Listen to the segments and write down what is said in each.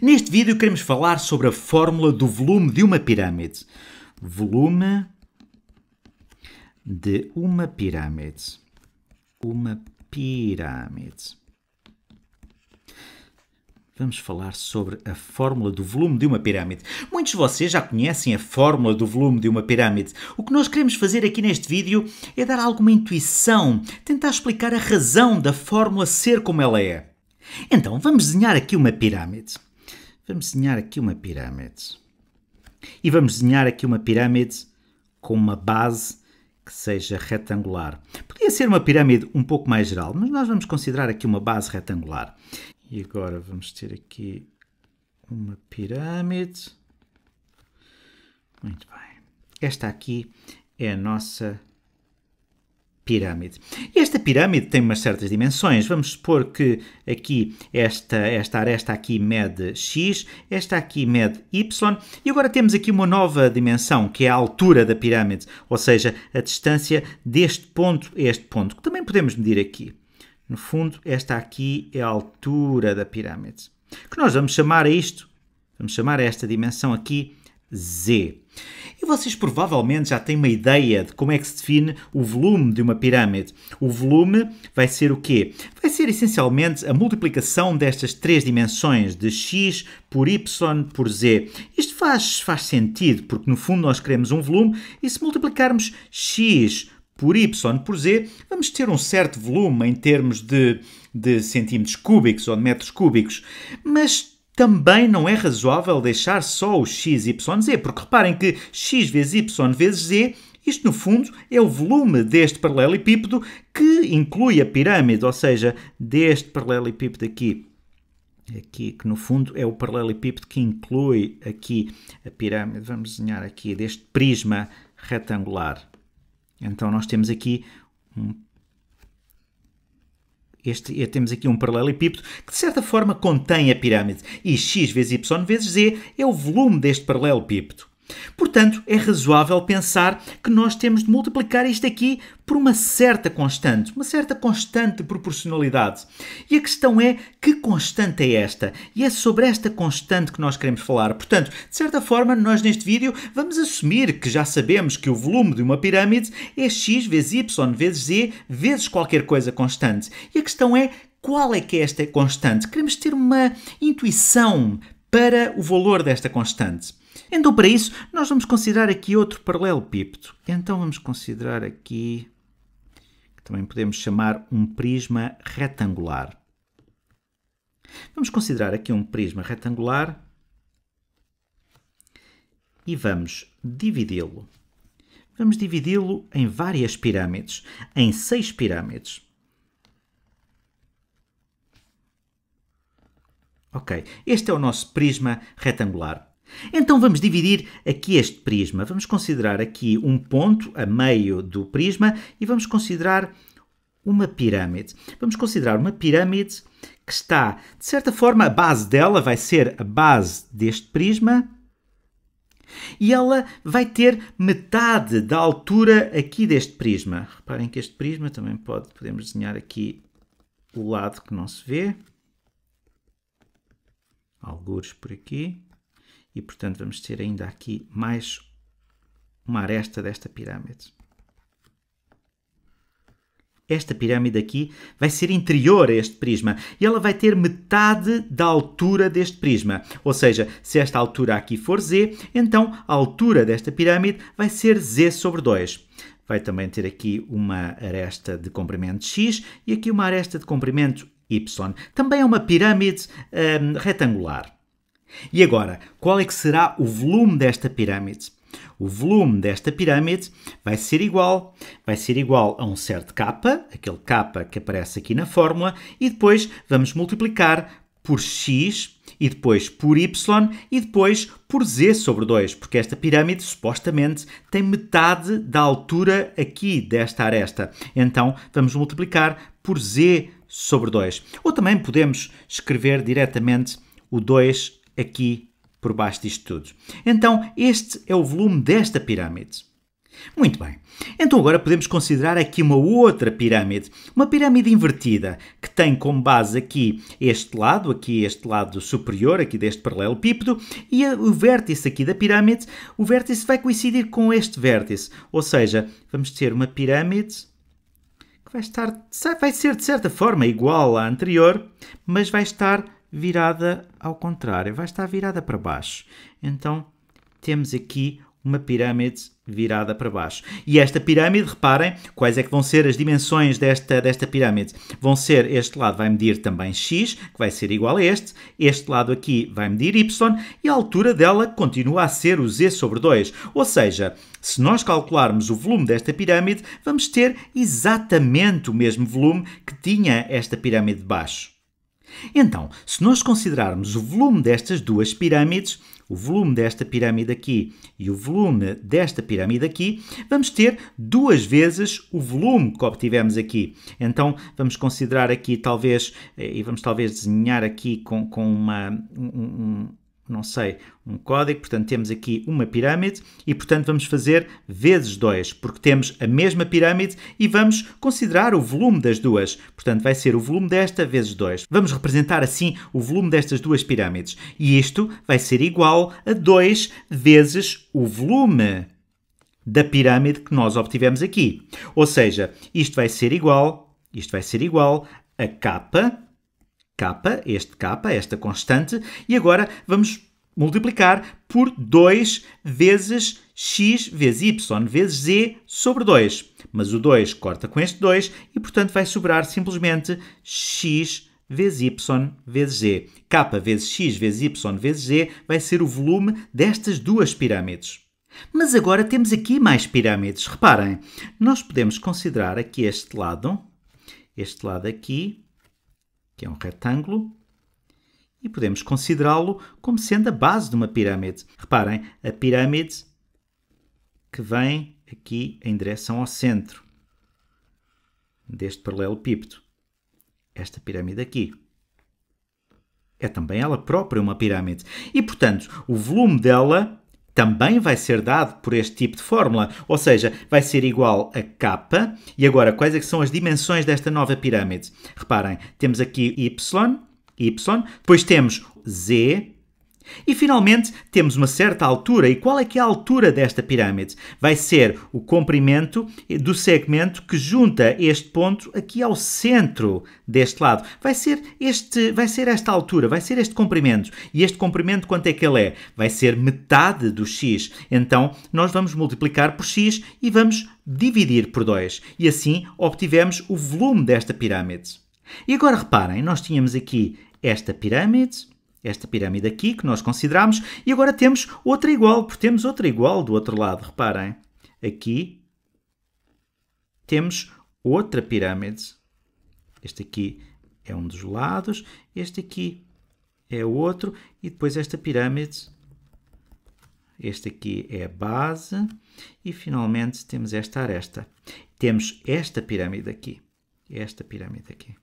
Neste vídeo queremos falar sobre a fórmula do volume de uma pirâmide. Volume de uma pirâmide. Uma pirâmide. Vamos falar sobre a fórmula do volume de uma pirâmide. Muitos de vocês já conhecem a fórmula do volume de uma pirâmide. O que nós queremos fazer aqui neste vídeo é dar alguma intuição, tentar explicar a razão da fórmula ser como ela é. Então, vamos desenhar aqui uma pirâmide. Vamos desenhar aqui uma pirâmide. E vamos desenhar aqui uma pirâmide com uma base que seja retangular. Podia ser uma pirâmide um pouco mais geral, mas nós vamos considerar aqui uma base retangular. E agora vamos ter aqui uma pirâmide. Muito bem. Esta aqui é a nossa pirâmide. E esta pirâmide tem umas certas dimensões. Vamos supor que aqui esta, esta aresta aqui mede x, esta aqui mede y, e agora temos aqui uma nova dimensão, que é a altura da pirâmide, ou seja, a distância deste ponto a este ponto, que também podemos medir aqui. No fundo, esta aqui é a altura da pirâmide. Que nós vamos chamar a isto, vamos chamar a esta dimensão aqui Z. E vocês provavelmente já têm uma ideia de como é que se define o volume de uma pirâmide. O volume vai ser o quê? Vai ser essencialmente a multiplicação destas três dimensões, de x por y por z. Isto faz, faz sentido, porque no fundo nós queremos um volume e se multiplicarmos x por y por z, vamos ter um certo volume em termos de, de centímetros cúbicos ou de metros cúbicos. Mas também não é razoável deixar só o x, y, z, porque reparem que x vezes y vezes z isto, no fundo, é o volume deste paralelepípedo que inclui a pirâmide, ou seja, deste paralelepípedo aqui. Aqui, que no fundo é o paralelepípedo que inclui aqui a pirâmide. Vamos desenhar aqui deste prisma retangular. Então, nós temos aqui um este, eh, temos aqui um paralelepípedo que de certa forma contém a pirâmide e x vezes y vezes z é o volume deste paralelepípedo. Portanto, é razoável pensar que nós temos de multiplicar isto aqui por uma certa constante, uma certa constante de proporcionalidade. E a questão é que constante é esta? E é sobre esta constante que nós queremos falar. Portanto, de certa forma, nós neste vídeo vamos assumir que já sabemos que o volume de uma pirâmide é x vezes y vezes z vezes qualquer coisa constante. E a questão é qual é que é esta constante? Queremos ter uma intuição para o valor desta constante. Então, para isso, nós vamos considerar aqui outro paralelepípedo. Então, vamos considerar aqui, que também podemos chamar um prisma retangular. Vamos considerar aqui um prisma retangular e vamos dividi-lo. Vamos dividi-lo em várias pirâmides, em seis pirâmides. Ok, este é o nosso prisma retangular. Então vamos dividir aqui este prisma. Vamos considerar aqui um ponto a meio do prisma e vamos considerar uma pirâmide. Vamos considerar uma pirâmide que está, de certa forma, a base dela vai ser a base deste prisma e ela vai ter metade da altura aqui deste prisma. Reparem que este prisma também pode, podemos desenhar aqui o lado que não se vê. Algures por aqui e, portanto, vamos ter ainda aqui mais uma aresta desta pirâmide. Esta pirâmide aqui vai ser interior a este prisma e ela vai ter metade da altura deste prisma. Ou seja, se esta altura aqui for Z, então a altura desta pirâmide vai ser Z sobre 2. Vai também ter aqui uma aresta de comprimento X e aqui uma aresta de comprimento Y. Também é uma pirâmide hum, retangular. E agora, qual é que será o volume desta pirâmide? O volume desta pirâmide vai ser igual, vai ser igual a um certo K, aquele K que aparece aqui na fórmula, e depois vamos multiplicar por x e depois por y e depois por z sobre 2, porque esta pirâmide supostamente tem metade da altura aqui desta aresta. Então vamos multiplicar por z sobre 2. Ou também podemos escrever diretamente o 2 aqui por baixo disto tudo. Então, este é o volume desta pirâmide. Muito bem. Então agora podemos considerar aqui uma outra pirâmide, uma pirâmide invertida, que tem como base aqui este lado, aqui este lado superior, aqui deste paralelepípedo, e o vértice aqui da pirâmide, o vértice vai coincidir com este vértice, ou seja, vamos ter uma pirâmide que vai estar vai ser de certa forma igual à anterior, mas vai estar virada ao contrário, vai estar virada para baixo. Então temos aqui uma pirâmide virada para baixo. E esta pirâmide, reparem, quais é que vão ser as dimensões desta, desta pirâmide? Vão ser, este lado vai medir também x, que vai ser igual a este, este lado aqui vai medir y, e a altura dela continua a ser o z sobre 2. Ou seja, se nós calcularmos o volume desta pirâmide, vamos ter exatamente o mesmo volume que tinha esta pirâmide de baixo. Então, se nós considerarmos o volume destas duas pirâmides, o volume desta pirâmide aqui e o volume desta pirâmide aqui, vamos ter duas vezes o volume que obtivemos aqui. Então vamos considerar aqui talvez, eh, e vamos talvez desenhar aqui com, com uma, um, não sei, um código, portanto temos aqui uma pirâmide e portanto vamos fazer vezes 2, porque temos a mesma pirâmide e vamos considerar o volume das duas. Portanto vai ser o volume desta vezes 2. Vamos representar assim o volume destas duas pirâmides e isto vai ser igual a 2 vezes o volume da pirâmide que nós obtivemos aqui. Ou seja, isto vai ser igual, isto vai ser igual a capa este k, esta constante, e agora vamos multiplicar por 2 vezes x vezes y vezes z sobre 2. Mas o 2 corta com este 2 e, portanto, vai sobrar simplesmente x vezes y vezes z. k vezes x vezes y vezes z vai ser o volume destas duas pirâmides. Mas agora temos aqui mais pirâmides. Reparem, nós podemos considerar aqui este lado, este lado aqui, que é um retângulo, e podemos considerá-lo como sendo a base de uma pirâmide. Reparem, a pirâmide que vem aqui em direção ao centro deste paralelepípedo. Esta pirâmide aqui. É também ela própria uma pirâmide. E, portanto, o volume dela também vai ser dado por este tipo de fórmula, ou seja, vai ser igual a K. E agora, quais é são as dimensões desta nova pirâmide? Reparem, temos aqui Y, Y, depois temos Z, e finalmente temos uma certa altura. E qual é que é a altura desta pirâmide? Vai ser o comprimento do segmento que junta este ponto aqui ao centro deste lado. Vai ser este, vai ser esta altura, vai ser este comprimento. E este comprimento quanto é que ele é? Vai ser metade do x. Então nós vamos multiplicar por x e vamos dividir por 2. E assim obtivemos o volume desta pirâmide. E agora reparem, nós tínhamos aqui esta pirâmide esta pirâmide aqui que nós consideramos e agora temos outra igual, porque temos outra igual do outro lado, reparem. Aqui temos outra pirâmide. Este aqui é um dos lados, este aqui é outro e depois esta pirâmide. Este aqui é a base e finalmente temos esta aresta. Temos esta pirâmide aqui. Esta pirâmide aqui.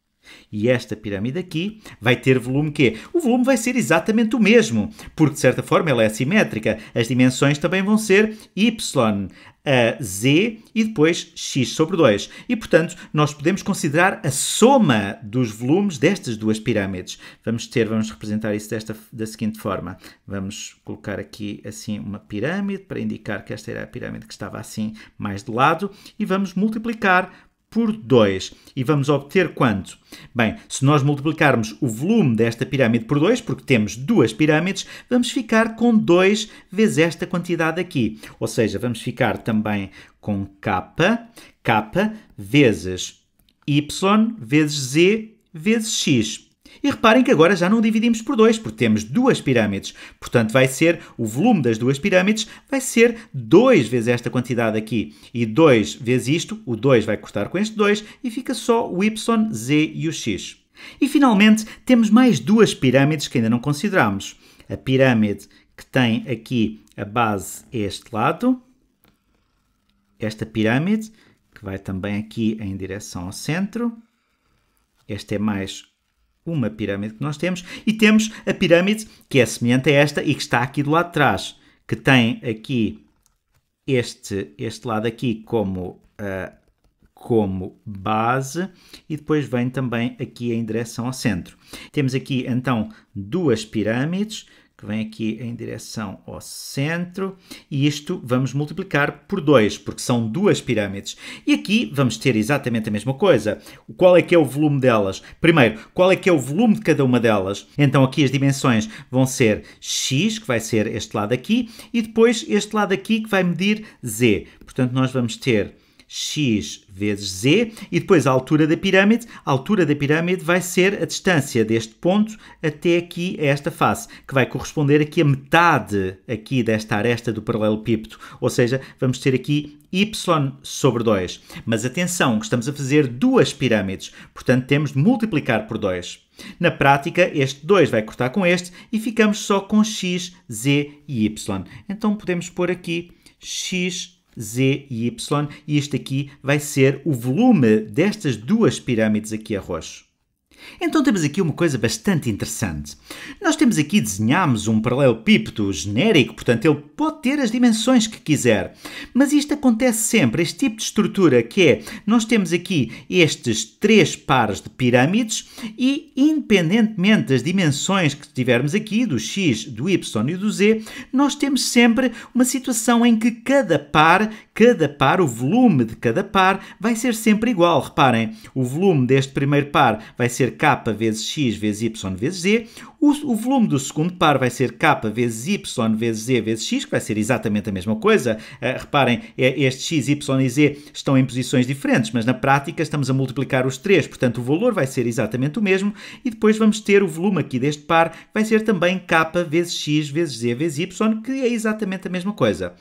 E esta pirâmide aqui vai ter volume quê? O volume vai ser exatamente o mesmo, porque de certa forma ela é simétrica. As dimensões também vão ser Y a z e depois x sobre 2. E, portanto, nós podemos considerar a soma dos volumes destas duas pirâmides. Vamos ter, vamos representar isso desta, da seguinte forma. Vamos colocar aqui assim uma pirâmide para indicar que esta era a pirâmide que estava assim mais de lado e vamos multiplicar por 2. E vamos obter quanto? Bem, se nós multiplicarmos o volume desta pirâmide por 2, porque temos duas pirâmides, vamos ficar com 2 vezes esta quantidade aqui. Ou seja, vamos ficar também com K, K vezes Y vezes Z vezes X. E reparem que agora já não dividimos por 2, porque temos duas pirâmides. Portanto, vai ser o volume das duas pirâmides vai ser 2 vezes esta quantidade aqui. E 2 vezes isto, o 2 vai cortar com este 2 e fica só o y, z e o x. E finalmente, temos mais duas pirâmides que ainda não consideramos. A pirâmide que tem aqui a base a este lado, esta pirâmide, que vai também aqui em direção ao centro. este é mais uma pirâmide que nós temos, e temos a pirâmide que é semelhante a esta e que está aqui do lado de trás, que tem aqui este, este lado aqui como, uh, como base e depois vem também aqui em direção ao centro. Temos aqui então duas pirâmides que vem aqui em direção ao centro, e isto vamos multiplicar por 2, porque são duas pirâmides. E aqui vamos ter exatamente a mesma coisa. Qual é que é o volume delas? Primeiro, qual é que é o volume de cada uma delas? Então aqui as dimensões vão ser x, que vai ser este lado aqui, e depois este lado aqui que vai medir z. Portanto, nós vamos ter x vezes z, e depois a altura da pirâmide. A altura da pirâmide vai ser a distância deste ponto até aqui a esta face, que vai corresponder aqui a metade aqui desta aresta do paralelepípedo, ou seja, vamos ter aqui y sobre 2. Mas atenção, que estamos a fazer duas pirâmides, portanto temos de multiplicar por 2. Na prática, este 2 vai cortar com este e ficamos só com x, z e y. Então podemos pôr aqui x, Z e Y, e este aqui vai ser o volume destas duas pirâmides aqui a roxo. Então temos aqui uma coisa bastante interessante. Nós temos aqui, desenhamos um paralelepípedo genérico, portanto ele pode ter as dimensões que quiser. Mas isto acontece sempre, este tipo de estrutura que é, nós temos aqui estes três pares de pirâmides e independentemente das dimensões que tivermos aqui, do x, do y e do z, nós temos sempre uma situação em que cada par cada par, o volume de cada par, vai ser sempre igual. Reparem, o volume deste primeiro par vai ser k vezes x vezes y vezes z. O, o volume do segundo par vai ser k vezes y vezes z vezes x, que vai ser exatamente a mesma coisa. Uh, reparem, é, estes x, y e z estão em posições diferentes, mas na prática estamos a multiplicar os três, portanto o valor vai ser exatamente o mesmo. E depois vamos ter o volume aqui deste par, que vai ser também k vezes x vezes z vezes y, que é exatamente a mesma coisa.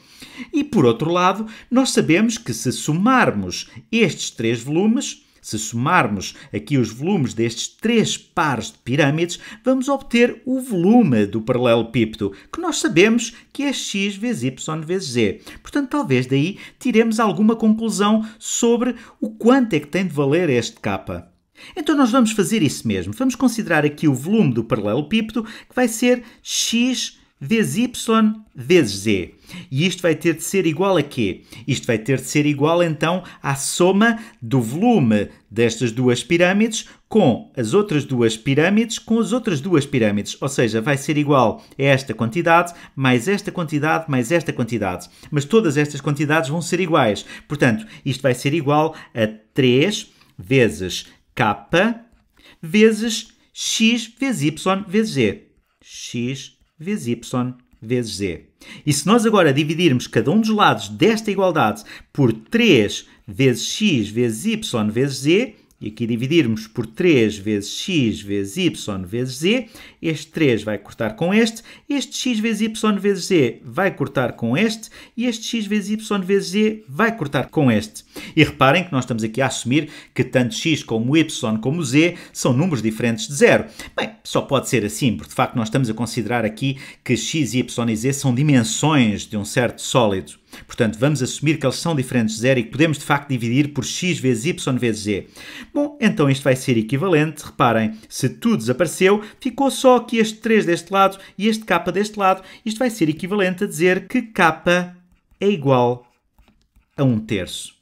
E por outro lado, nós sabemos que se somarmos estes três volumes, se somarmos aqui os volumes destes três pares de pirâmides, vamos obter o volume do paralelepípedo, que nós sabemos que é x vezes y vezes z. Portanto, talvez daí tiremos alguma conclusão sobre o quanto é que tem de valer este capa. Então nós vamos fazer isso mesmo. Vamos considerar aqui o volume do paralelepípedo, que vai ser x vezes y vezes z. E isto vai ter de ser igual a quê? Isto vai ter de ser igual então à soma do volume destas duas pirâmides com as outras duas pirâmides com as outras duas pirâmides. Ou seja, vai ser igual a esta quantidade mais esta quantidade mais esta quantidade. Mas todas estas quantidades vão ser iguais. Portanto, isto vai ser igual a 3 vezes k vezes x vezes y vezes z. x vezes y vezes z. E se nós agora dividirmos cada um dos lados desta igualdade por 3 vezes x vezes y vezes z, e aqui dividirmos por 3 vezes x vezes y vezes z, este 3 vai cortar com este, este x vezes y vezes z vai cortar com este, e este x vezes y vezes z vai cortar com este. E reparem que nós estamos aqui a assumir que tanto x como y como z são números diferentes de zero. Bem, só pode ser assim, porque de facto nós estamos a considerar aqui que x, y e z são dimensões de um certo sólido. Portanto, vamos assumir que eles são diferentes de zero e que podemos de facto dividir por x vezes y vezes z. Bom, então isto vai ser equivalente, reparem, se tudo desapareceu, ficou só aqui este 3 deste lado e este k deste lado. Isto vai ser equivalente a dizer que k é igual a 1 terço.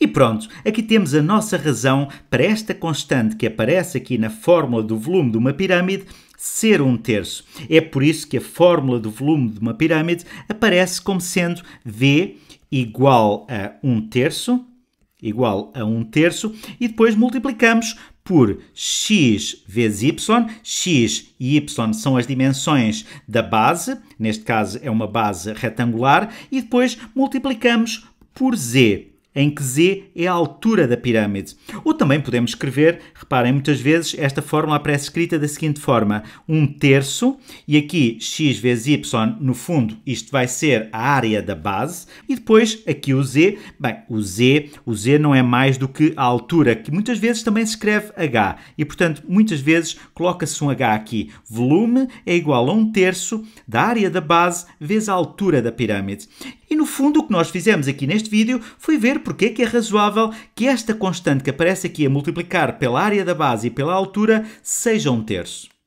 E pronto, aqui temos a nossa razão para esta constante que aparece aqui na fórmula do volume de uma pirâmide ser um terço. É por isso que a fórmula do volume de uma pirâmide aparece como sendo V igual a 1 terço, igual a 1 terço, e depois multiplicamos por x vezes y. x e y são as dimensões da base, neste caso é uma base retangular, e depois multiplicamos por z em que Z é a altura da pirâmide. Ou também podemos escrever, reparem, muitas vezes esta fórmula aparece escrita da seguinte forma: 1 um terço, e aqui x vezes y, no fundo, isto vai ser a área da base, e depois aqui o Z. Bem, o Z, o Z não é mais do que a altura, que muitas vezes também se escreve H, e portanto, muitas vezes coloca-se um H aqui. Volume é igual a 1 um terço da área da base vezes a altura da pirâmide. E no fundo o que nós fizemos aqui neste vídeo foi ver porque é que é razoável que esta constante que aparece aqui a multiplicar pela área da base e pela altura seja um terço.